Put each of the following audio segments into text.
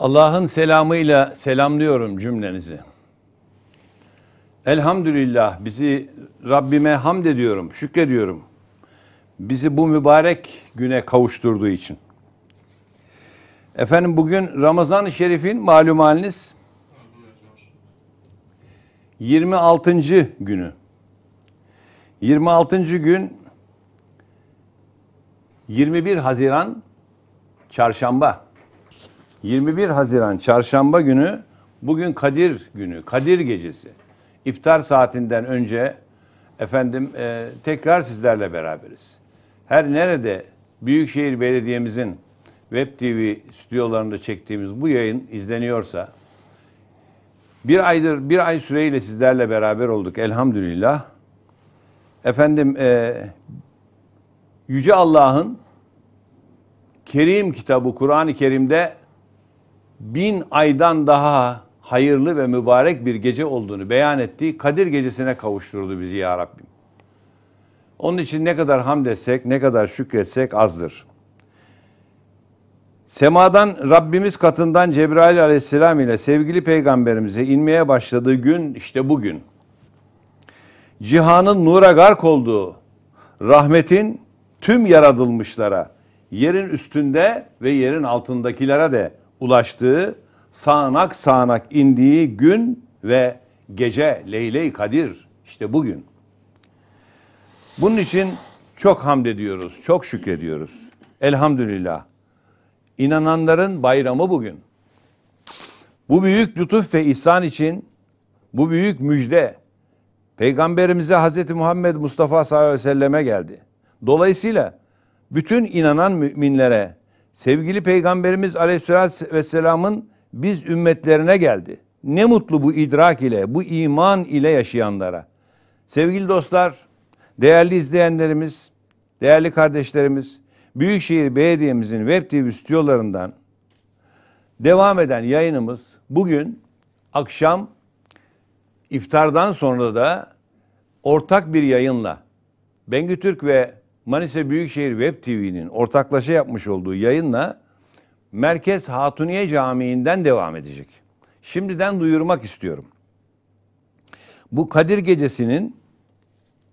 Allah'ın selamıyla selamlıyorum cümlenizi. Elhamdülillah bizi Rabbime hamd ediyorum, şükrediyorum. Bizi bu mübarek güne kavuşturduğu için. Efendim bugün Ramazan-ı Şerif'in malum haliniz 26. günü. 26. gün 21 Haziran Çarşamba. 21 Haziran Çarşamba günü bugün Kadir günü, Kadir gecesi. İftar saatinden önce efendim e, tekrar sizlerle beraberiz. Her nerede Büyükşehir Belediye'mizin Web TV stüdyolarında çektiğimiz bu yayın izleniyorsa bir aydır bir ay süreyle sizlerle beraber olduk elhamdülillah. Efendim e, Yüce Allah'ın Kerim kitabı Kur'an-ı Kerim'de bin aydan daha hayırlı ve mübarek bir gece olduğunu beyan ettiği Kadir gecesine kavuşturdu bizi ya Rabbim. Onun için ne kadar hamd etsek, ne kadar şükretsek azdır. Semadan Rabbimiz katından Cebrail aleyhisselam ile sevgili peygamberimize inmeye başladığı gün işte bugün. Cihanın nura gark olduğu rahmetin tüm yaratılmışlara, yerin üstünde ve yerin altındakilere de ulaştığı sağanak sağanak indiği gün ve gece Leyle-i Kadir işte bugün. Bunun için çok hamd ediyoruz, çok şükrediyoruz. Elhamdülillah inananların bayramı bugün. Bu büyük lütuf ve ihsan için bu büyük müjde Peygamberimize Hz. Muhammed Mustafa sallallahu aleyhi ve selleme geldi. Dolayısıyla bütün inanan müminlere sevgili Peygamberimiz aleyhissalatü vesselamın biz ümmetlerine geldi. Ne mutlu bu idrak ile, bu iman ile yaşayanlara. Sevgili dostlar, değerli izleyenlerimiz, değerli kardeşlerimiz, Büyükşehir Belediye'mizin web TV stüdyolarından devam eden yayınımız bugün akşam iftardan sonra da ortak bir yayınla Bengü Türk ve Manisa Büyükşehir Web TV'nin ortaklaşa yapmış olduğu yayınla Merkez Hatuniye Camii'nden devam edecek. Şimdiden duyurmak istiyorum. Bu Kadir Gecesi'nin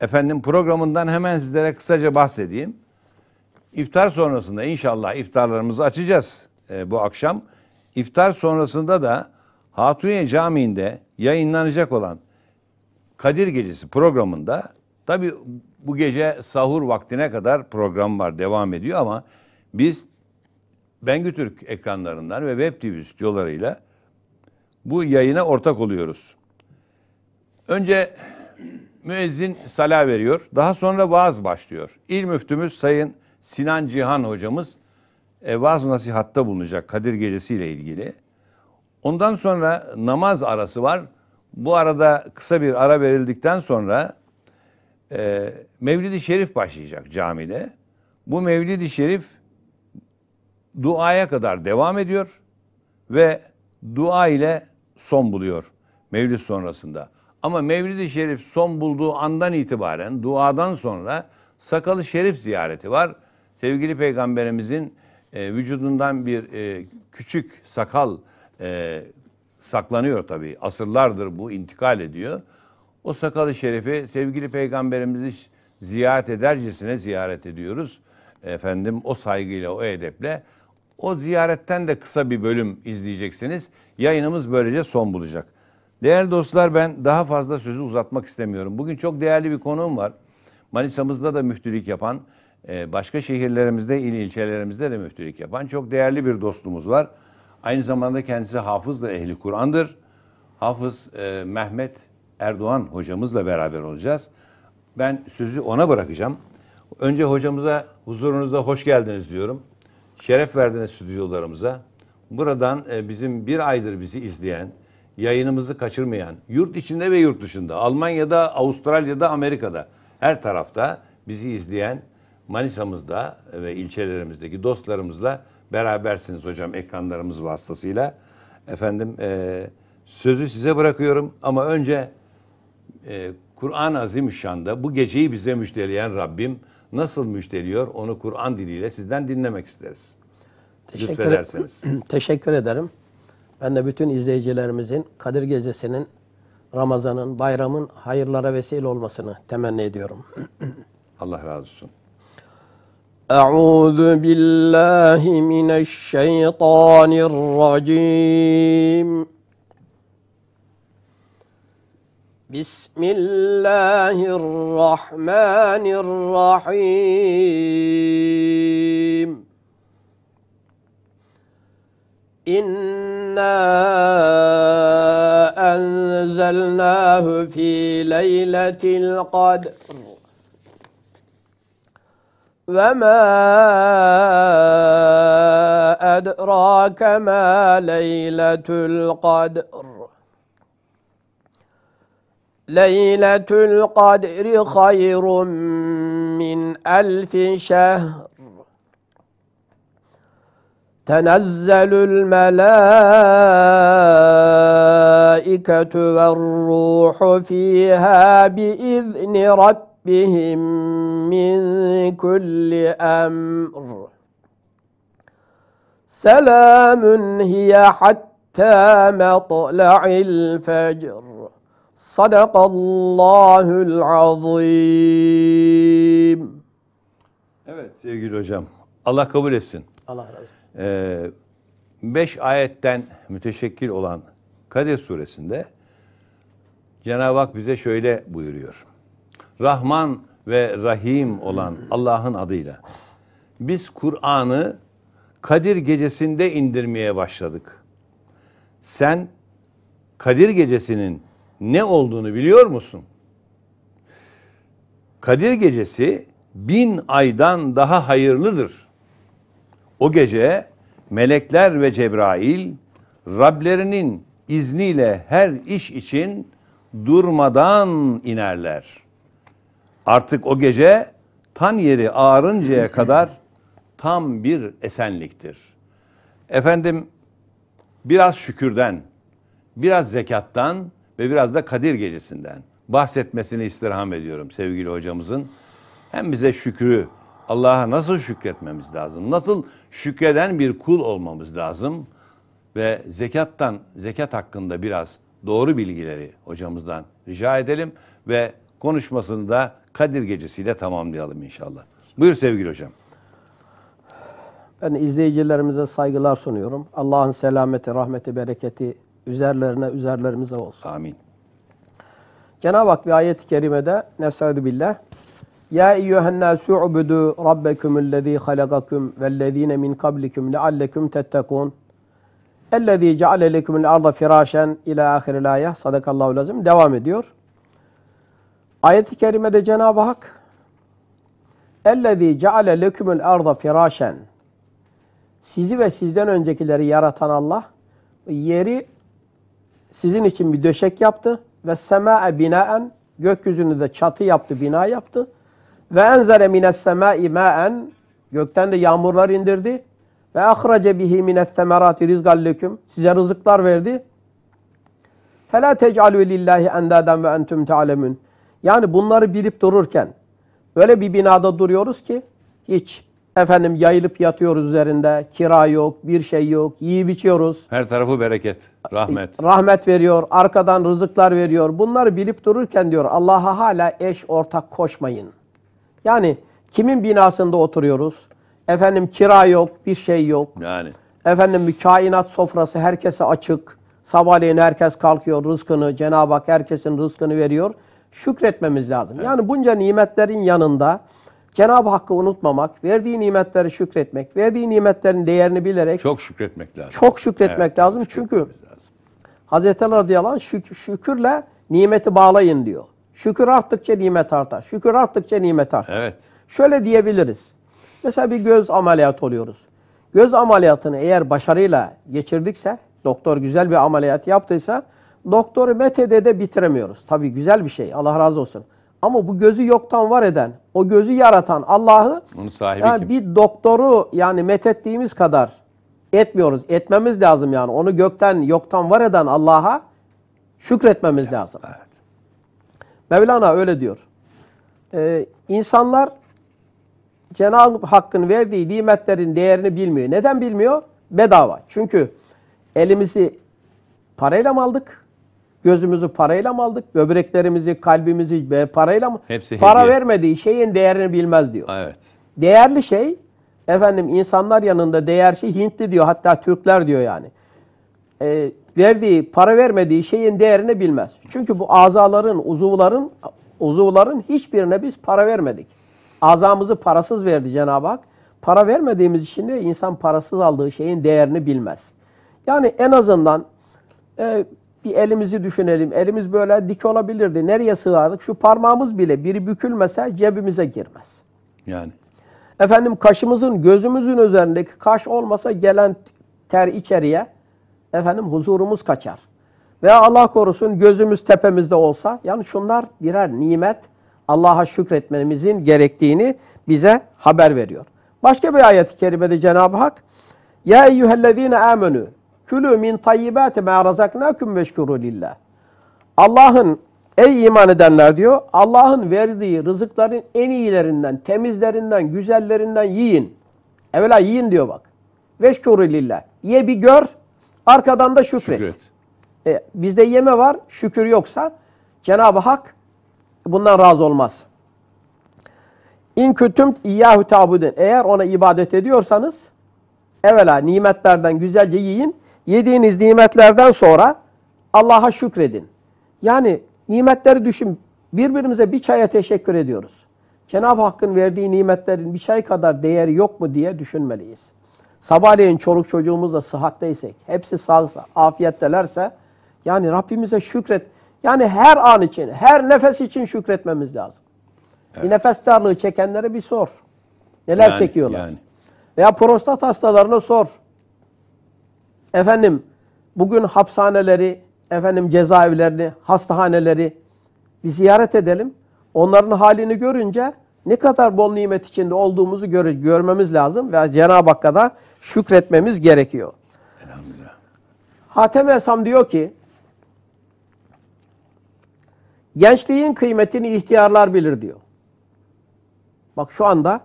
efendim programından hemen sizlere kısaca bahsedeyim. İftar sonrasında inşallah iftarlarımızı açacağız e, bu akşam. İftar sonrasında da Hatuye Camii'nde yayınlanacak olan Kadir Gecesi programında tabi bu gece sahur vaktine kadar program var devam ediyor ama biz Bengü Türk ekranlarından ve Web TV stüdyolarıyla bu yayına ortak oluyoruz. Önce müezzin sala veriyor. Daha sonra vaaz başlıyor. İl müftümüz Sayın Sinan Cihan hocamız e, vaaz nasihatta bulunacak Kadir Gecesi ile ilgili. Ondan sonra namaz arası var. Bu arada kısa bir ara verildikten sonra e, Mevlid-i Şerif başlayacak camide. Bu Mevlid-i Şerif duaya kadar devam ediyor ve dua ile son buluyor Mevlid sonrasında. Ama Mevlid-i Şerif son bulduğu andan itibaren duadan sonra sakalı şerif ziyareti var sevgili peygamberimizin e, vücudundan bir e, küçük sakal e, saklanıyor tabii. Asırlardır bu intikal ediyor. O sakalı şerifi sevgili peygamberimizi ziyaret edercesine ziyaret ediyoruz. Efendim o saygıyla, o edeple. O ziyaretten de kısa bir bölüm izleyeceksiniz. Yayınımız böylece son bulacak. Değerli dostlar ben daha fazla sözü uzatmak istemiyorum. Bugün çok değerli bir konuğum var. Manisa'mızda da müftülük yapan ee, başka şehirlerimizde, il ilçelerimizde de müftülük yapan çok değerli bir dostumuz var. Aynı zamanda kendisi hafız da ehli Kur'an'dır. Hafız e, Mehmet Erdoğan hocamızla beraber olacağız. Ben sözü ona bırakacağım. Önce hocamıza huzurunuzda hoş geldiniz diyorum. Şeref verdiniz stüdyolarımıza. Buradan e, bizim bir aydır bizi izleyen, yayınımızı kaçırmayan, yurt içinde ve yurt dışında, Almanya'da, Avustralya'da, Amerika'da, her tarafta bizi izleyen Manisa'mızda ve ilçelerimizdeki dostlarımızla berabersiniz hocam ekranlarımız vasıtasıyla. Efendim e, sözü size bırakıyorum ama önce e, Kur'an-ı Azimüşşan'da bu geceyi bize müjdeleyen Rabbim nasıl müjdeliyor onu Kur'an diliyle sizden dinlemek isteriz. Teşekkür, Lütfederseniz. teşekkür ederim. Ben de bütün izleyicilerimizin Kadir Gecesi'nin, Ramazan'ın, bayramın hayırlara vesile olmasını temenni ediyorum. Allah razı olsun. أعوذ بالله من الشيطان الرجيم بسم الله الرحمن الرحيم إنا أنزلناه في ليلة القدر وما أدراك ما ليلة القدر ليلة القدر خير من ألف شهر تنزل الملائكة والروح فيها بإذن ربهم رَبِّهِمْ مِنْ كُلِّ أَمْرٍ سَلَامٌ هِيَ حَتَّى مَطْلَعِ الْفَجْرِ صَدَقَ اللّٰهُ الْعَظِيمُ Evet sevgili hocam, Allah kabul etsin. Allah razı olsun. Ee, beş ayetten müteşekkil olan Kadir suresinde Cenab-ı Hak bize şöyle buyuruyor. Rahman ve Rahim olan Allah'ın adıyla. Biz Kur'an'ı Kadir gecesinde indirmeye başladık. Sen Kadir gecesinin ne olduğunu biliyor musun? Kadir gecesi bin aydan daha hayırlıdır. O gece melekler ve Cebrail Rablerinin izniyle her iş için durmadan inerler.'' Artık o gece tan yeri ağrıncaya kadar tam bir esenliktir. Efendim biraz şükürden, biraz zekattan ve biraz da Kadir gecesinden bahsetmesini istirham ediyorum sevgili hocamızın. Hem bize şükrü, Allah'a nasıl şükretmemiz lazım? Nasıl şükreden bir kul olmamız lazım? Ve zekattan, zekat hakkında biraz doğru bilgileri hocamızdan rica edelim ve konuşmasını da Kadir Gecesi'yle tamamlayalım inşallah. Buyur sevgili hocam. Ben izleyicilerimize saygılar sunuyorum. Allah'ın selameti, rahmeti, bereketi üzerlerine, üzerlerimize olsun. Amin. Cenab-ı Hak bir ayet-i kerimede Nes'adü billah Ya eyyühennâsü ubudu rabbekümüllezî halakaküm vellezîne min kablikum lealleküm tettekûn Ellezî ceale lekümül arda firâşen ilâ ahiril ayah sadakallahu lazım devam ediyor. Ayet-i kerimede Cenab-ı Hak "Ellezî ceale lekumul arda firâşen" Sizi ve sizden öncekileri yaratan Allah yeri sizin için bir döşek yaptı ve sema'e binaen gökyüzünü de çatı yaptı, bina yaptı. Ve enzere mines semai ma'en gökten de yağmurlar indirdi. Ve ahrace bihi mines semerati rizgalleküm size rızıklar verdi. Fela tec'alü lillahi endaden ve entum ta'lemun. Yani bunları bilip dururken öyle bir binada duruyoruz ki hiç efendim yayılıp yatıyoruz üzerinde. Kira yok, bir şey yok, iyi içiyoruz. Her tarafı bereket, rahmet. Rahmet veriyor, arkadan rızıklar veriyor. Bunları bilip dururken diyor Allah'a hala eş ortak koşmayın. Yani kimin binasında oturuyoruz? Efendim kira yok, bir şey yok. Yani. Efendim kainat sofrası herkese açık. Sabahleyin herkes kalkıyor rızkını, Cenab-ı Hak herkesin rızkını veriyor şükretmemiz lazım. Evet. Yani bunca nimetlerin yanında Cenab-ı Hakk'ı unutmamak, verdiği nimetleri şükretmek, verdiği nimetlerin değerini bilerek çok şükretmek lazım. Çok şükretmek evet, lazım çok çünkü lazım. Hazreti Ali anh şük şükürle nimeti bağlayın diyor. Şükür arttıkça nimet artar. Şükür arttıkça nimet artar. Evet. Şöyle diyebiliriz. Mesela bir göz ameliyatı oluyoruz. Göz ameliyatını eğer başarıyla geçirdikse, doktor güzel bir ameliyat yaptıysa Doktoru Mete'de de bitiremiyoruz. Tabii güzel bir şey. Allah razı olsun. Ama bu gözü yoktan var eden, o gözü yaratan Allah'ı yani bir doktoru yani methettiğimiz kadar etmiyoruz. Etmemiz lazım yani. Onu gökten yoktan var eden Allah'a şükretmemiz evet, lazım. Evet. Mevlana öyle diyor. Ee, insanlar Cenab-ı Hakk'ın verdiği nimetlerin değerini bilmiyor. Neden bilmiyor? Bedava. Çünkü elimizi parayla mı aldık? Gözümüzü parayla mı aldık? Böbreklerimizi, kalbimizi parayla mı? Hepsi Para hediye. vermediği şeyin değerini bilmez diyor. Evet. Değerli şey efendim insanlar yanında değer şey Hintli diyor hatta Türkler diyor yani. E, verdiği, para vermediği şeyin değerini bilmez. Çünkü bu azaların, uzuvların uzuvların hiçbirine biz para vermedik. Azamızı parasız verdi Cenab-ı Hak. Para vermediğimiz için de insan parasız aldığı şeyin değerini bilmez. Yani en azından e, bir elimizi düşünelim. Elimiz böyle dik olabilirdi. Nereye sığardık? Şu parmağımız bile biri bükülmese cebimize girmez. Yani. Efendim kaşımızın, gözümüzün üzerindeki kaş olmasa gelen ter içeriye efendim huzurumuz kaçar. Veya Allah korusun gözümüz tepemizde olsa yani şunlar birer nimet Allah'a şükretmemizin gerektiğini bize haber veriyor. Başka bir ayet-i kerimede Cenab-ı Hak Ya eyyühellezine amenü Külü min tayyibati ma razaknakum veşkuru lillah. Allah'ın ey iman edenler diyor. Allah'ın verdiği rızıkların en iyilerinden, temizlerinden, güzellerinden yiyin. Evvela yiyin diyor bak. Veşkuru lillah. Ye bir gör. Arkadan da şükret. şükret. E, bizde yeme var. Şükür yoksa Cenab-ı Hak bundan razı olmaz. İn kütüm iyyahu tabudun. Eğer ona ibadet ediyorsanız evvela nimetlerden güzelce yiyin yediğiniz nimetlerden sonra Allah'a şükredin. Yani nimetleri düşün. Birbirimize bir çaya teşekkür ediyoruz. Cenab-ı Hakk'ın verdiği nimetlerin bir çay kadar değeri yok mu diye düşünmeliyiz. Sabahleyin çoluk da sıhhatteysek, hepsi sağsa, afiyettelerse yani Rabbimize şükret. Yani her an için, her nefes için şükretmemiz lazım. Evet. Bir nefes darlığı çekenlere bir sor. Neler yani, çekiyorlar? Yani. Veya prostat hastalarına sor. Efendim bugün hapishaneleri, efendim cezaevlerini, hastahaneleri bir ziyaret edelim. Onların halini görünce ne kadar bol nimet içinde olduğumuzu gör görmemiz lazım ve Cenab-ı Hakk'a da şükretmemiz gerekiyor. Elhamdülillah. Hatem Esam diyor ki, gençliğin kıymetini ihtiyarlar bilir diyor. Bak şu anda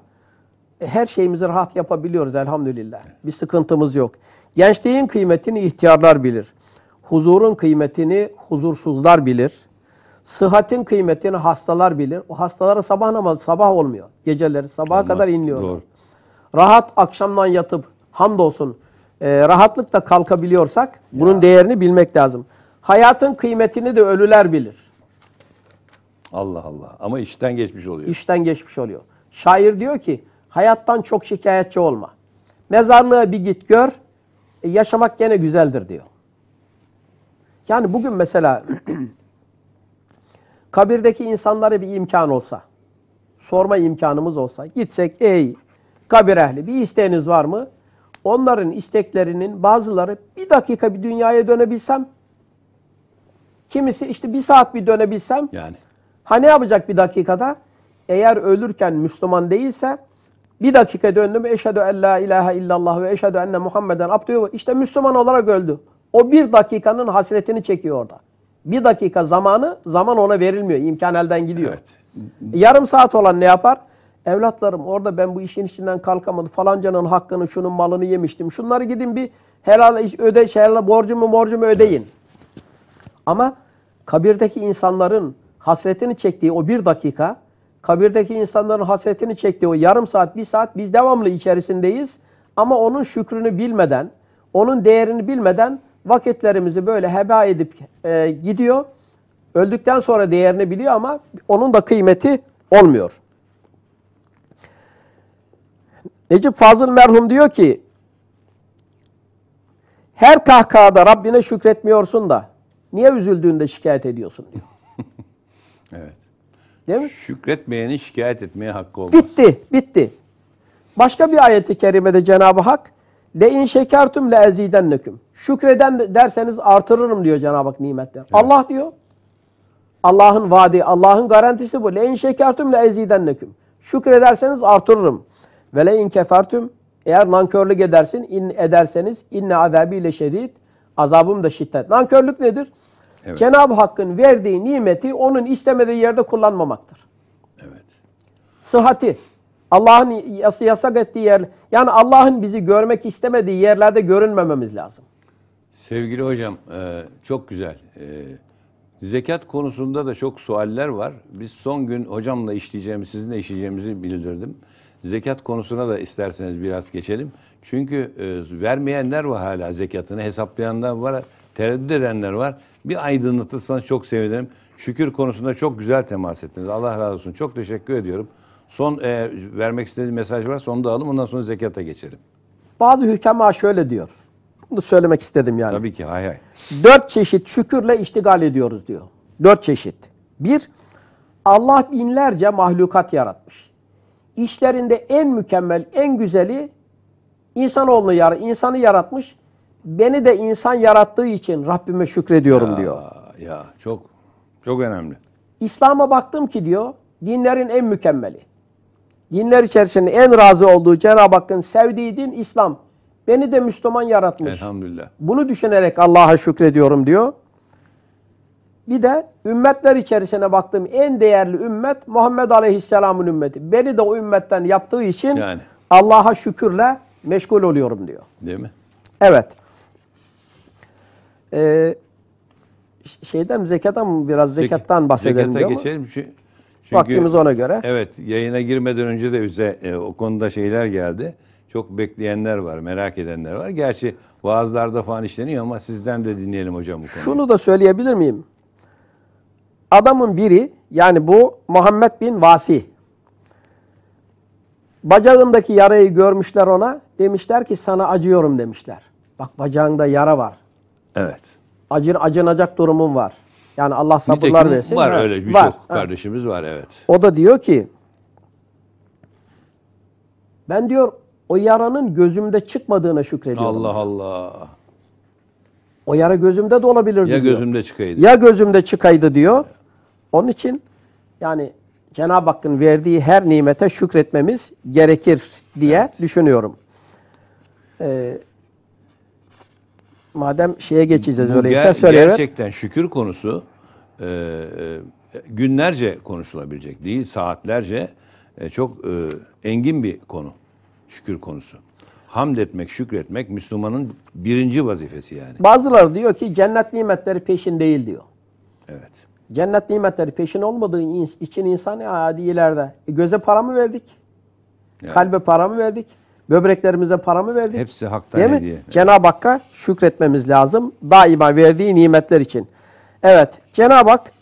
her şeyimizi rahat yapabiliyoruz elhamdülillah. Bir sıkıntımız yok. Gençliğin kıymetini ihtiyarlar bilir. Huzurun kıymetini huzursuzlar bilir. Sıhhatin kıymetini hastalar bilir. O hastalara sabah namazı sabah olmuyor. Geceleri sabaha Olmaz, kadar inliyorlar. Doğru. Rahat akşamdan yatıp hamdolsun e, rahatlıkla kalkabiliyorsak ya. bunun değerini bilmek lazım. Hayatın kıymetini de ölüler bilir. Allah Allah. Ama işten geçmiş oluyor. İşten geçmiş oluyor. Şair diyor ki hayattan çok şikayetçi olma. Mezarlığa bir git gör, e, yaşamak gene güzeldir diyor. Yani bugün mesela kabirdeki insanlara bir imkan olsa, sorma imkanımız olsa, gitsek ey kabir ehli bir isteğiniz var mı? Onların isteklerinin bazıları bir dakika bir dünyaya dönebilsem, kimisi işte bir saat bir dönebilsem, yani. ha ne yapacak bir dakikada? Eğer ölürken Müslüman değilse bir dakika döndüm, mü eşhedü en la ilahe illallah ve eşhedü enne Muhammeden abdühü. İşte Müslüman olarak öldü. O bir dakikanın hasretini çekiyor orada. Bir dakika zamanı, zaman ona verilmiyor. İmkan elden gidiyor. Evet. Yarım saat olan ne yapar? Evlatlarım orada ben bu işin içinden kalkamadım. Falancanın hakkını, şunun malını yemiştim. Şunları gidin bir helal öde, helal borcumu morcumu ödeyin. Ama kabirdeki insanların hasretini çektiği o bir dakika Kabirdeki insanların hasretini çektiği o yarım saat, bir saat biz devamlı içerisindeyiz. Ama onun şükrünü bilmeden, onun değerini bilmeden vakitlerimizi böyle heba edip e, gidiyor. Öldükten sonra değerini biliyor ama onun da kıymeti olmuyor. Necip Fazıl merhum diyor ki, her kahkahada Rabbine şükretmiyorsun da niye üzüldüğünde şikayet ediyorsun diyor. evet. Değil mi? Şükretmeyenin şikayet etmeye hakkı olmaz. Bitti, bitti. Başka bir ayeti kerimede Cenab-ı Hak le in şekertum le ezidennekum. Şükreden derseniz artırırım diyor Cenab-ı Hak nimetler. Evet. Allah diyor. Allah'ın vaadi, Allah'ın garantisi bu. Le in şekertum le ezidennekum. Şükrederseniz artırırım. Ve le in kefertum eğer nankörlük edersin, in ederseniz inne azabi ile şedid. Azabım da şiddet. Nankörlük nedir? Evet. Cenab-ı Hakk'ın verdiği nimeti onun istemediği yerde kullanmamaktır. Evet. Sıhhati, Allah'ın yasak ettiği yer, yani Allah'ın bizi görmek istemediği yerlerde görünmememiz lazım. Sevgili hocam, e, çok güzel. E, zekat konusunda da çok sualler var. Biz son gün hocamla işleyeceğimiz, sizinle işleyeceğimizi bildirdim. Zekat konusuna da isterseniz biraz geçelim. Çünkü e, vermeyenler var hala zekatını, hesaplayanlar var, tereddüt edenler var bir aydınlatırsanız çok sevinirim. Şükür konusunda çok güzel temas ettiniz. Allah razı olsun. Çok teşekkür ediyorum. Son e, vermek istediğiniz mesaj varsa onu da alalım. Ondan sonra zekata geçelim. Bazı hükema şöyle diyor. Bunu söylemek istedim yani. Tabii ki hay hay. Dört çeşit şükürle iştigal ediyoruz diyor. Dört çeşit. Bir, Allah binlerce mahlukat yaratmış. İşlerinde en mükemmel, en güzeli insanoğlunu yar insanı yaratmış. Beni de insan yarattığı için Rabbime şükrediyorum ya, diyor. Ya çok çok önemli. İslam'a baktım ki diyor dinlerin en mükemmeli. Dinler içerisinde en razı olduğu Cenab-ı Hakk'ın sevdiği din İslam. Beni de Müslüman yaratmış. Elhamdülillah. Bunu düşünerek Allah'a şükrediyorum diyor. Bir de ümmetler içerisine baktığım en değerli ümmet Muhammed Aleyhisselam'ın ümmeti. Beni de o ümmetten yaptığı için yani. Allah'a şükürle meşgul oluyorum diyor. Değil mi? Evet. Ee, şeyden zekattan mı biraz zekattan bahsedelim Zekata diyor geçelim. Çünkü, çünkü vaktimiz ona göre. Evet yayına girmeden önce de bize e, o konuda şeyler geldi. Çok bekleyenler var, merak edenler var. Gerçi vaazlarda falan işleniyor ama sizden de dinleyelim hocam bu konuyu. Şunu da söyleyebilir miyim? Adamın biri yani bu Muhammed bin Vasi. Bacağındaki yarayı görmüşler ona. Demişler ki sana acıyorum demişler. Bak bacağında yara var. Evet. Acın acınacak durumum var. Yani Allah sabırlar Nitekim versin. Var evet. öyle çok kardeşimiz var evet. O da diyor ki ben diyor o yaranın gözümde çıkmadığına şükrediyorum. Allah Allah. O yara gözümde de olabilirdi ya diyor. gözümde çıkaydı. Ya gözümde çıkaydı diyor. Onun için yani Cenab-ı Hakk'ın verdiği her nimete şükretmemiz gerekir diye evet. düşünüyorum. Ee, madem şeye geçeceğiz öyleyse ger- söyle. Gerçekten şükür konusu e, e, günlerce konuşulabilecek değil, saatlerce e, çok e, engin bir konu. Şükür konusu. Hamd etmek, şükretmek Müslümanın birinci vazifesi yani. Bazıları diyor ki cennet nimetleri peşin değil diyor. Evet. Cennet nimetleri peşin olmadığı için insan e, adilerde. E göze para mı verdik? Yani. Kalbe para mı verdik? Böbreklerimize para mı verdik? Hepsi haktan Değil hediye. Evet. Cenab-ı Hakk'a şükretmemiz lazım. Daima verdiği nimetler için. Evet. Cenab-ı Hak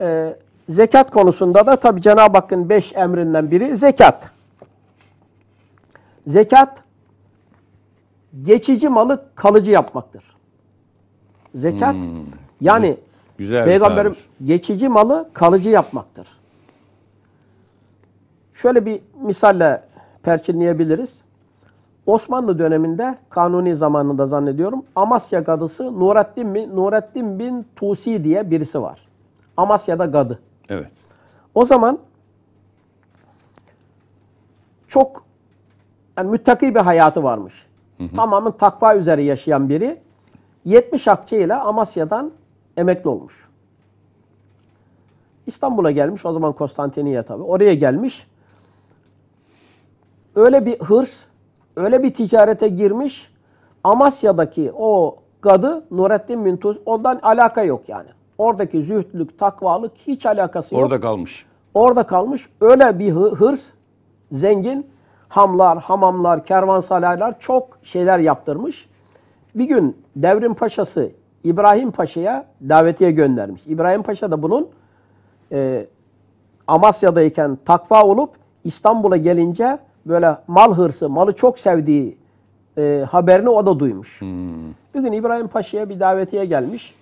e, zekat konusunda da tabi Cenab-ı Hakk'ın beş emrinden biri zekat. Zekat geçici malı kalıcı yapmaktır. Zekat hmm. yani Güzel peygamberim tarih. geçici malı kalıcı yapmaktır. Şöyle bir misalle perçinleyebiliriz. Osmanlı döneminde kanuni zamanında zannediyorum Amasya Gadısı Nurettin bin, Nurettin bin Tusi diye birisi var. Amasya'da Gadı. Evet. O zaman çok yani müttaki bir hayatı varmış. Hı hı. Tamamen takva üzere yaşayan biri 70 akçe ile Amasya'dan emekli olmuş. İstanbul'a gelmiş o zaman Konstantiniyye tabi. Oraya gelmiş öyle bir hırs, öyle bir ticarete girmiş. Amasya'daki o gadı Nurettin Mintuz ondan alaka yok yani. Oradaki zühtlük, takvalık hiç alakası yok. Orada kalmış. Orada kalmış. Öyle bir hırs, zengin, hamlar, hamamlar, kervansaraylar çok şeyler yaptırmış. Bir gün Devrim Paşası İbrahim Paşa'ya davetiye göndermiş. İbrahim Paşa da bunun e, Amasya'dayken takva olup İstanbul'a gelince böyle mal hırsı, malı çok sevdiği e, haberini o da duymuş. Hmm. Bir gün İbrahim Paşa'ya bir davetiye gelmiş.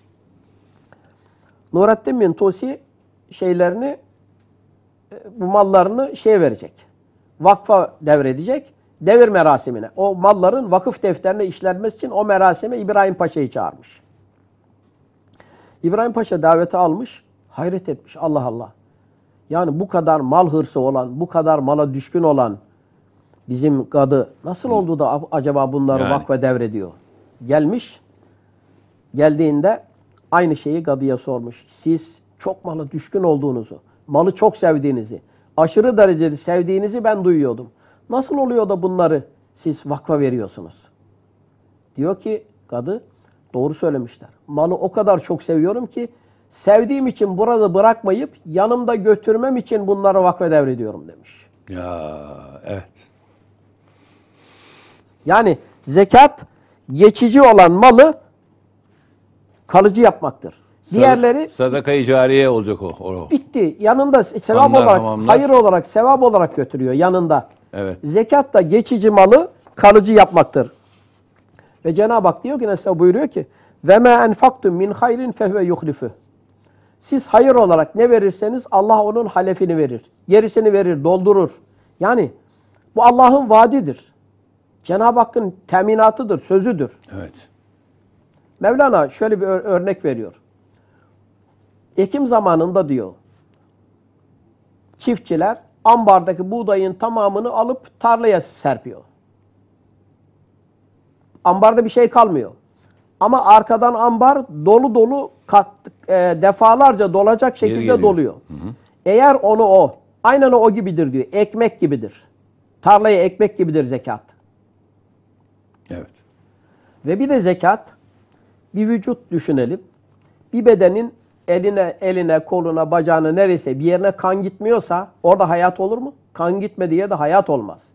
Nurettin bin Tosi şeylerini e, bu mallarını şey verecek. Vakfa devredecek. Devir merasimine. O malların vakıf defterine işlenmesi için o merasime İbrahim Paşa'yı çağırmış. İbrahim Paşa daveti almış. Hayret etmiş. Allah Allah. Yani bu kadar mal hırsı olan, bu kadar mala düşkün olan, bizim kadı nasıl oldu da acaba bunları yani. vakfe devrediyor? Gelmiş. Geldiğinde aynı şeyi kadıya sormuş. Siz çok malı düşkün olduğunuzu, malı çok sevdiğinizi, aşırı derecede sevdiğinizi ben duyuyordum. Nasıl oluyor da bunları siz vakfa veriyorsunuz? Diyor ki kadı doğru söylemişler. Malı o kadar çok seviyorum ki sevdiğim için burada bırakmayıp yanımda götürmem için bunları vakfe devrediyorum demiş. Ya evet. Yani zekat geçici olan malı kalıcı yapmaktır. Diğerleri sadaka-i cariye olacak o. o. Bitti. Yanında sevap Anlar, olarak, hamamlar. hayır olarak, sevap olarak götürüyor yanında. Evet. Zekat da geçici malı kalıcı yapmaktır. Ve Cenab-ı Hak diyor ki mesela buyuruyor ki ve me enfaktum min hayrin fehve yuhlifu. Siz hayır olarak ne verirseniz Allah onun halefini verir. Gerisini verir, doldurur. Yani bu Allah'ın vaadidir. Cenab-ı Hakk'ın teminatıdır, sözüdür. Evet. Mevlana şöyle bir örnek veriyor. Ekim zamanında diyor, çiftçiler ambardaki buğdayın tamamını alıp tarlaya serpiyor. Ambarda bir şey kalmıyor. Ama arkadan ambar dolu dolu kat, e, defalarca dolacak şekilde doluyor. Hı hı. Eğer onu o, aynen o gibidir diyor, ekmek gibidir. Tarlaya ekmek gibidir zekat. Evet. Ve bir de zekat. Bir vücut düşünelim. Bir bedenin eline, eline, koluna, bacağına neresi bir yerine kan gitmiyorsa orada hayat olur mu? Kan gitme diye de hayat olmaz.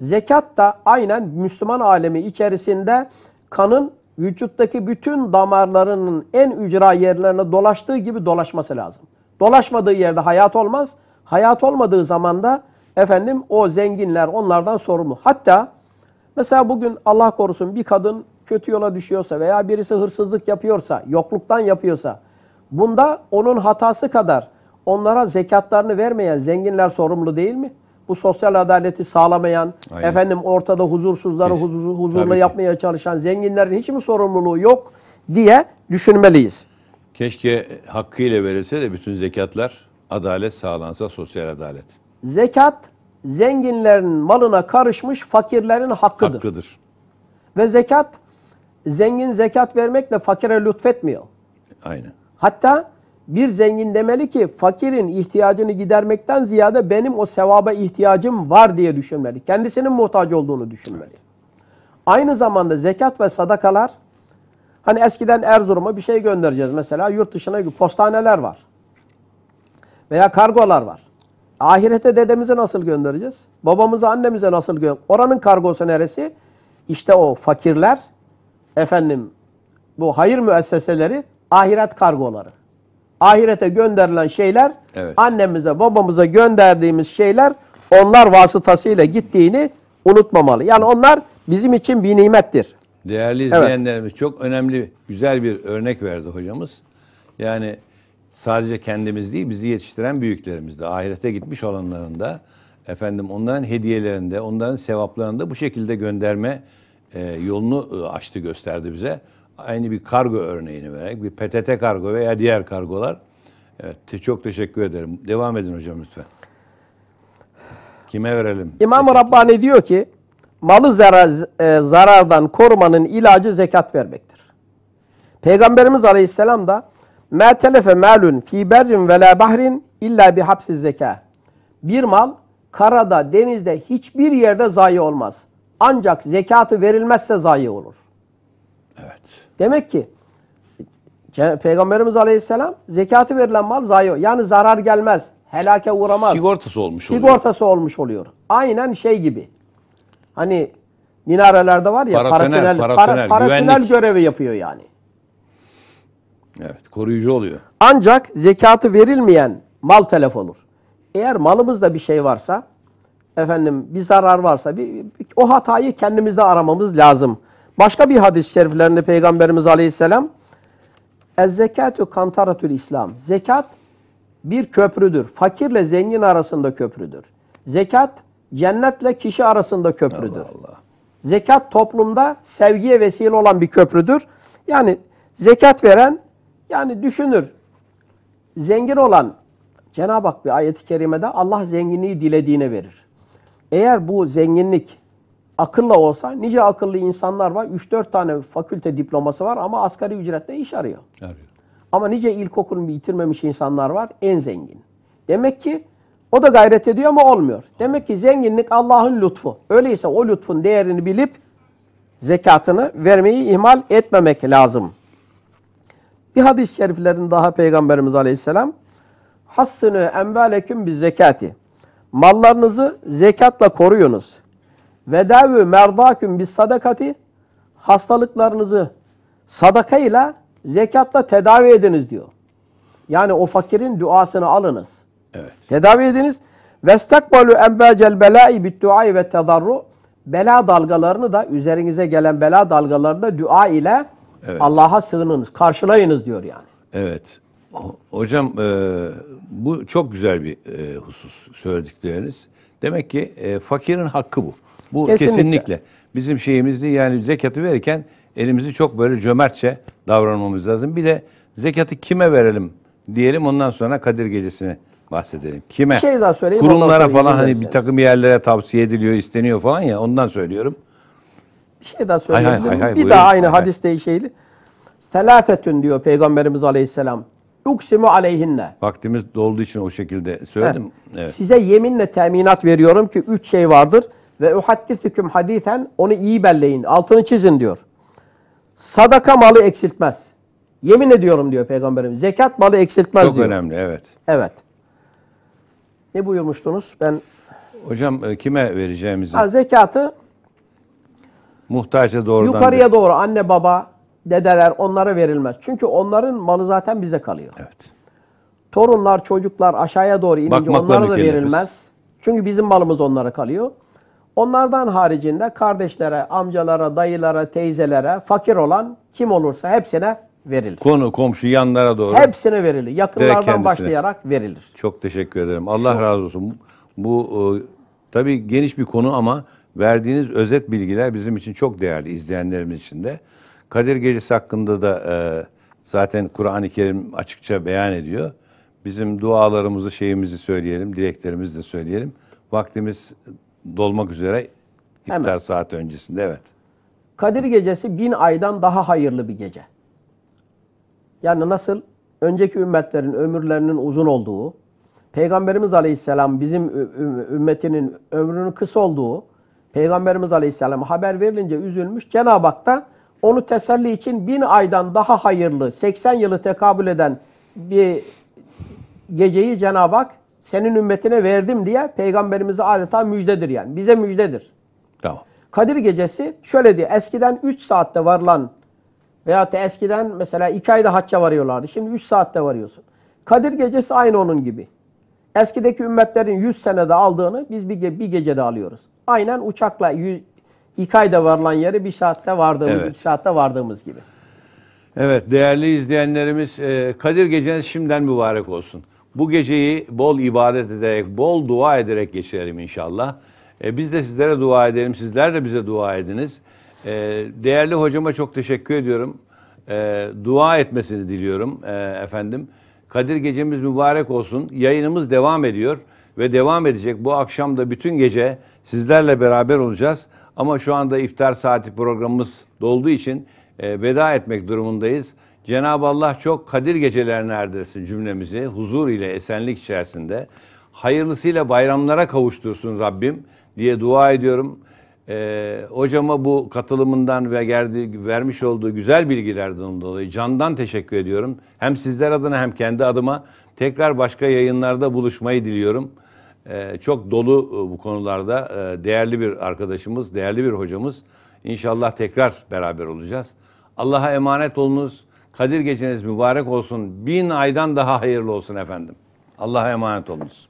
Zekat da aynen Müslüman alemi içerisinde kanın vücuttaki bütün damarlarının en ücra yerlerine dolaştığı gibi dolaşması lazım. Dolaşmadığı yerde hayat olmaz. Hayat olmadığı zaman da efendim o zenginler onlardan sorumlu. Hatta Mesela bugün Allah korusun bir kadın kötü yola düşüyorsa veya birisi hırsızlık yapıyorsa, yokluktan yapıyorsa bunda onun hatası kadar onlara zekatlarını vermeyen zenginler sorumlu değil mi? Bu sosyal adaleti sağlamayan, Aynen. efendim ortada huzursuzları huzur, huzurlu yapmaya çalışan zenginlerin hiç mi sorumluluğu yok diye düşünmeliyiz. Keşke hakkıyla verilse de bütün zekatlar adalet sağlansa sosyal adalet. Zekat zenginlerin malına karışmış fakirlerin hakkıdır. hakkıdır. Ve zekat zengin zekat vermekle fakire lütfetmiyor. Aynen. Hatta bir zengin demeli ki fakirin ihtiyacını gidermekten ziyade benim o sevaba ihtiyacım var diye düşünmeli. Kendisinin muhtaç olduğunu düşünmeli. Aynı zamanda zekat ve sadakalar hani eskiden Erzurum'a bir şey göndereceğiz mesela yurt dışına postaneler var. Veya kargolar var. Ahirete dedemizi nasıl göndereceğiz? Babamızı annemize nasıl göndereceğiz? Oranın kargosu neresi? İşte o fakirler, efendim bu hayır müesseseleri, ahiret kargoları. Ahirete gönderilen şeyler, evet. annemize, babamıza gönderdiğimiz şeyler onlar vasıtasıyla gittiğini unutmamalı. Yani onlar bizim için bir nimettir. Değerli izleyenlerimiz evet. çok önemli, güzel bir örnek verdi hocamız. Yani sadece kendimiz değil bizi yetiştiren büyüklerimiz de ahirete gitmiş olanlarında, efendim onların hediyelerinde, onların sevaplarında bu şekilde gönderme e, yolunu e, açtı gösterdi bize. Aynı bir kargo örneğini vererek bir PTT kargo veya diğer kargolar. Evet, çok teşekkür ederim. Devam edin hocam lütfen. Kime verelim? İmam-ı Rabbani diyor ki malı zarar, e, zarardan korumanın ilacı zekat vermektir. Peygamberimiz Aleyhisselam da مَا تَلَفَ مَالٌ ف۪ي بَرٍ وَلَا بَحْرٍ اِلَّا بِحَبْسِ zeka. Bir mal karada, denizde, hiçbir yerde zayi olmaz. Ancak zekatı verilmezse zayi olur. Evet. Demek ki Peygamberimiz Aleyhisselam zekatı verilen mal zayi olur. Yani zarar gelmez, helake uğramaz. Sigortası olmuş oluyor. Sigortası olmuş oluyor. Aynen şey gibi. Hani minarelerde var ya paratonel, paratonel, paratonel, paratonel, paratonel görevi yapıyor yani. Evet, koruyucu oluyor. Ancak zekatı verilmeyen mal telef olur. Eğer malımızda bir şey varsa, efendim bir zarar varsa bir, bir o hatayı kendimizde aramamız lazım. Başka bir hadis-i şeriflerinde Peygamberimiz Aleyhisselam Ez zekatü kantaratül İslam. Zekat bir köprüdür. Fakirle zengin arasında köprüdür. Zekat cennetle kişi arasında köprüdür. Allah Allah. Zekat toplumda sevgiye vesile olan bir köprüdür. Yani zekat veren yani düşünür. Zengin olan Cenab-ı Hak bir ayet-i kerimede Allah zenginliği dilediğine verir. Eğer bu zenginlik akılla olsa nice akıllı insanlar var. 3-4 tane fakülte diploması var ama asgari ücretle iş arıyor. arıyor. Ama nice ilkokulunu bitirmemiş insanlar var en zengin. Demek ki o da gayret ediyor ama olmuyor. Demek ki zenginlik Allah'ın lütfu. Öyleyse o lütfun değerini bilip zekatını vermeyi ihmal etmemek lazım. Bir hadis-i şeriflerin daha Peygamberimiz Aleyhisselam hassını enveleküm bir zekati. Mallarınızı zekatla koruyunuz. ve Vedavü merdaküm bir sadakati. Hastalıklarınızı sadakayla zekatla tedavi ediniz diyor. Yani o fakirin duasını alınız. Evet. Tedavi ediniz. Vestakbalu envecel belai bit duai ve tedarru. Bela dalgalarını da üzerinize gelen bela dalgalarını da dua ile Evet. Allah'a sığınınız, karşılayınız diyor yani. Evet. Hocam e, bu çok güzel bir e, husus söyledikleriniz. Demek ki e, fakirin hakkı bu. Bu kesinlikle. kesinlikle. Bizim şeyimizdi yani zekatı verirken elimizi çok böyle cömertçe davranmamız lazım. Bir de zekatı kime verelim diyelim ondan sonra Kadir Gecesi'ni bahsedelim. Kime? Bir şey daha söyleyeyim. Kurumlara falan hani bir takım yerlere tavsiye ediliyor, isteniyor falan ya ondan söylüyorum bir şey daha söyleyebilirim. Hay hay, hay, hay, bir daha aynı hay, hadiste hay. şeyli. Selafetün diyor Peygamberimiz Aleyhisselam. Uksimu aleyhinne. Vaktimiz dolduğu için o şekilde söyledim. Evet. evet. Size yeminle teminat veriyorum ki üç şey vardır. Ve uhaddisüküm hadisen onu iyi belleyin. Altını çizin diyor. Sadaka malı eksiltmez. Yemin ediyorum diyor Peygamberimiz. Zekat malı eksiltmez Çok diyor. Çok önemli evet. Evet. Ne buyurmuştunuz? Ben Hocam e, kime vereceğimizi? Ha, zekatı Muhtaça doğrudan. Yukarıya değil. doğru anne baba, dedeler onlara verilmez. Çünkü onların malı zaten bize kalıyor. Evet. Torunlar, çocuklar aşağıya doğru inince onlara da verilmez. Çünkü bizim malımız onlara kalıyor. Onlardan haricinde kardeşlere, amcalara, dayılara, teyzelere, fakir olan kim olursa hepsine verilir. Konu komşu yanlara doğru. Hepsine verilir. Yakınlardan başlayarak verilir. Çok teşekkür ederim. Allah Çok. razı olsun. Bu e, tabii geniş bir konu ama Verdiğiniz özet bilgiler bizim için çok değerli izleyenlerimiz için de. Kadir Gecesi hakkında da e, zaten Kur'an-ı Kerim açıkça beyan ediyor. Bizim dualarımızı, şeyimizi söyleyelim, dileklerimizi de söyleyelim. Vaktimiz dolmak üzere iftar Hemen. saat öncesinde evet. Kadir Gecesi bin aydan daha hayırlı bir gece. Yani nasıl önceki ümmetlerin ömürlerinin uzun olduğu, Peygamberimiz Aleyhisselam bizim ümmetinin ömrünün kısa olduğu, Peygamberimiz Aleyhisselam haber verilince üzülmüş. Cenab-ı Hak da onu teselli için bin aydan daha hayırlı 80 yılı tekabül eden bir geceyi Cenab-ı Hak senin ümmetine verdim diye peygamberimize adeta müjdedir yani. Bize müjdedir. Tamam. Kadir gecesi şöyle diyor: eskiden 3 saatte varılan veya da eskiden mesela 2 ayda hacca varıyorlardı. Şimdi 3 saatte varıyorsun. Kadir gecesi aynı onun gibi. Eskideki ümmetlerin 100 senede aldığını biz bir, ge bir gecede alıyoruz. Aynen uçakla iki ayda varılan yeri bir saatte vardığımız, evet. iki saatte vardığımız gibi. Evet değerli izleyenlerimiz e, Kadir Geceniz şimdiden mübarek olsun. Bu geceyi bol ibadet ederek, bol dua ederek geçirelim inşallah. E, biz de sizlere dua edelim, sizler de bize dua ediniz. E, değerli hocama çok teşekkür ediyorum. dua etmesini diliyorum efendim. Kadir gecemiz mübarek olsun. Yayınımız devam ediyor ve devam edecek. Bu akşam da bütün gece Sizlerle beraber olacağız. Ama şu anda iftar saati programımız dolduğu için e, veda etmek durumundayız. Cenab-ı Allah çok kadir gecelerine erdirsin cümlemizi. Huzur ile esenlik içerisinde. Hayırlısıyla bayramlara kavuştursun Rabbim diye dua ediyorum. E, hocama bu katılımından ve gerdi, vermiş olduğu güzel bilgilerden dolayı candan teşekkür ediyorum. Hem sizler adına hem kendi adıma tekrar başka yayınlarda buluşmayı diliyorum. Ee, çok dolu e, bu konularda ee, değerli bir arkadaşımız, değerli bir hocamız. İnşallah tekrar beraber olacağız. Allah'a emanet olunuz. Kadir geceniz mübarek olsun. Bin aydan daha hayırlı olsun efendim. Allah'a emanet olunuz.